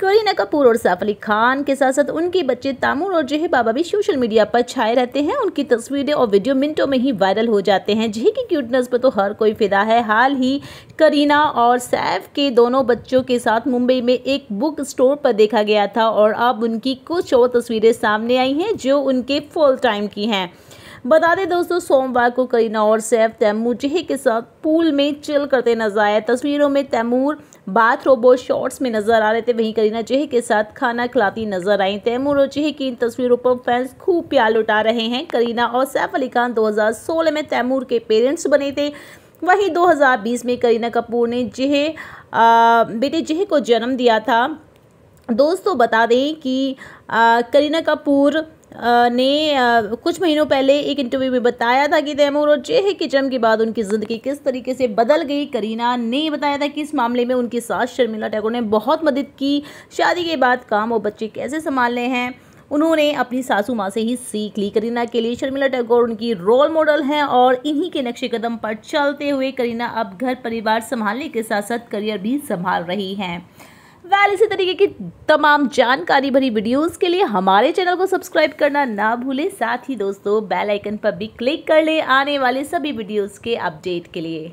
करीना कपूर और सैफ अली खान के साथ साथ उनके बच्चे तामूर और जहे बाबा भी सोशल मीडिया पर छाए रहते हैं उनकी तस्वीरें और वीडियो मिनटों में ही वायरल हो जाते हैं जेहे की क्यूटनेस पर तो हर कोई फिदा है हाल ही करीना और सैफ के दोनों बच्चों के साथ मुंबई में एक बुक स्टोर पर देखा गया था और अब उनकी कुछ और तस्वीरें सामने आई हैं जो उनके फुल टाइम की हैं बता दें दोस्तों सोमवार को करीना और सैफ तैमूर तैमूजह के साथ पूल में चिल करते नजर आए तस्वीरों में तैमूर बाथ रोबो शॉर्ट्स में नजर आ रहे थे वहीं करीना जेह के साथ खाना खिलाती नजर आई तैमूर और जेह की इन तस्वीरों पर फैंस खूब प्यार लुटा रहे हैं करीना और सैफ अली खान दो में तैमूर के पेरेंट्स बने थे वहीं 2020 में करीना कपूर ने जिहे बेटे जिहे को जन्म दिया था दोस्तों बता दें कि आ, करीना कपूर ने कुछ महीनों पहले एक इंटरव्यू में बताया था कि तैमूर और जेह किचम के बाद उनकी ज़िंदगी किस तरीके से बदल गई करीना ने बताया था कि इस मामले में उनकी सास शर्मिला टैगोर ने बहुत मदद की शादी के बाद काम और बच्चे कैसे संभालने हैं उन्होंने अपनी सासू माँ से ही सीख ली करीना के लिए शर्मिला टैगोर उनकी रोल मॉडल हैं और इन्हीं के नक्शे कदम पर चलते हुए करीना अब घर परिवार संभालने के साथ साथ करियर भी संभाल रही हैं वैल इसी तरीके की तमाम जानकारी भरी वीडियोस के लिए हमारे चैनल को सब्सक्राइब करना ना भूलें साथ ही दोस्तों बेल आइकन पर भी क्लिक कर लें आने वाले सभी वीडियोस के अपडेट के लिए